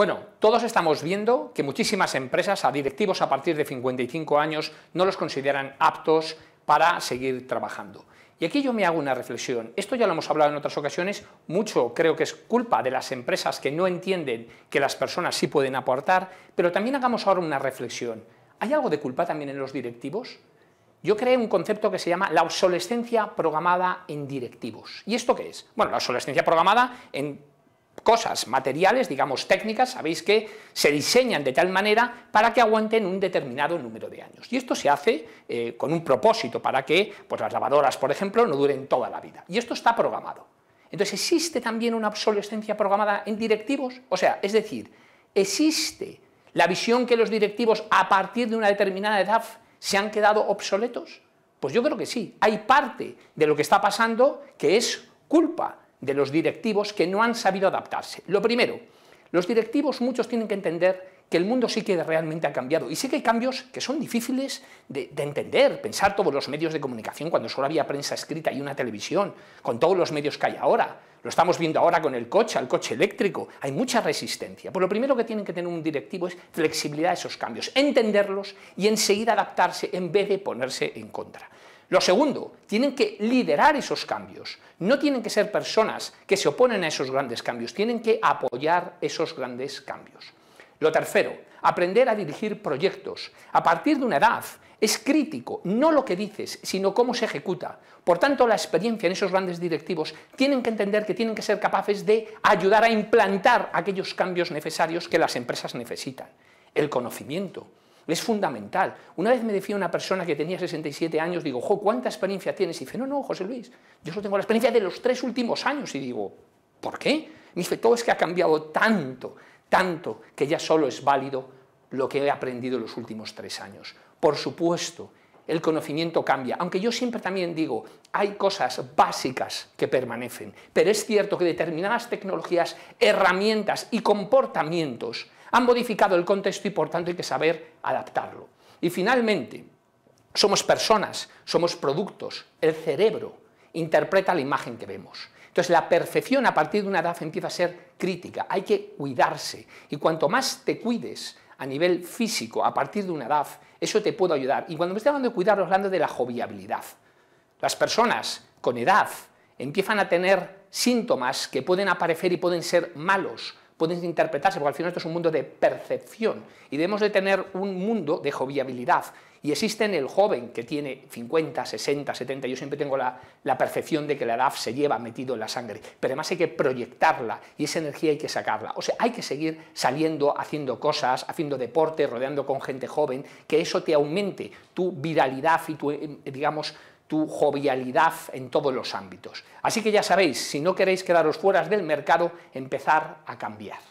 Bueno, todos estamos viendo que muchísimas empresas a directivos a partir de 55 años no los consideran aptos para seguir trabajando. Y aquí yo me hago una reflexión. Esto ya lo hemos hablado en otras ocasiones. Mucho creo que es culpa de las empresas que no entienden que las personas sí pueden aportar, pero también hagamos ahora una reflexión. ¿Hay algo de culpa también en los directivos? Yo creé un concepto que se llama la obsolescencia programada en directivos. ¿Y esto qué es? Bueno, la obsolescencia programada en cosas materiales, digamos técnicas, sabéis que se diseñan de tal manera para que aguanten un determinado número de años. Y esto se hace eh, con un propósito para que pues, las lavadoras, por ejemplo, no duren toda la vida. Y esto está programado. Entonces, ¿existe también una obsolescencia programada en directivos? O sea, es decir, ¿existe la visión que los directivos a partir de una determinada edad se han quedado obsoletos? Pues yo creo que sí. Hay parte de lo que está pasando que es culpa de los directivos que no han sabido adaptarse. Lo primero, los directivos muchos tienen que entender que el mundo sí que realmente ha cambiado. Y sí que hay cambios que son difíciles de, entender. Pensar todos los medios de comunicación, cuando solo había prensa escrita y una televisión, con todos los medios que hay ahora. Lo estamos viendo ahora con el coche, el coche eléctrico. Hay mucha resistencia. Por pues lo primero que tienen que tener un directivo es flexibilidad a esos cambios, entenderlos y enseguida adaptarse en vez de ponerse en contra. Lo segundo, tienen que liderar esos cambios. No tienen que ser personas que se oponen a esos grandes cambios, tienen que apoyar esos grandes cambios. Lo tercero, aprender a dirigir proyectos. A partir de una edad es crítico, no lo que dices, sino cómo se ejecuta. Por tanto, la experiencia en esos grandes directivos tienen que entender que tienen que ser capaces de ayudar a implantar aquellos cambios necesarios que las empresas necesitan. El conocimiento, es fundamental. Una vez me decía una persona que tenía 67 años, digo, jo, ¿cuánta experiencia tienes? Y dice, no, no, José Luis, yo solo tengo la experiencia de los tres últimos años. Y digo, ¿por qué? Me dice, todo es que ha cambiado tanto, tanto, que ya solo es válido lo que he aprendido en los últimos tres años. Por supuesto, el conocimiento cambia, aunque yo siempre también digo, hay cosas básicas que permanecen, pero es cierto que determinadas tecnologías, herramientas y comportamientos han modificado el contexto y por tanto hay que saber adaptarlo. Y finalmente, somos personas, somos productos, el cerebro interpreta la imagen que vemos. Entonces la perfección a partir de una edad empieza a ser crítica, hay que cuidarse y cuanto más te cuides a nivel físico a partir de una edad, eso te puede ayudar. Y cuando me estoy hablando de cuidar, hablando de la joviabilidad. Las personas con edad empiezan a tener síntomas que pueden aparecer y pueden ser malos, pueden interpretarse, porque al final esto es un mundo de percepción y debemos de tener un mundo de joviabilidad. Y existe en el joven que tiene 50, 60, 70, yo siempre tengo la, la percepción de que la edad se lleva metido en la sangre, pero además hay que proyectarla y esa energía hay que sacarla. O sea, hay que seguir saliendo, haciendo cosas, haciendo deporte, rodeando con gente joven, que eso te aumente tu viralidad y tu, eh, digamos, tu jovialidad en todos los ámbitos. Así que ya sabéis, si no queréis quedaros fuera del mercado, empezar a cambiar.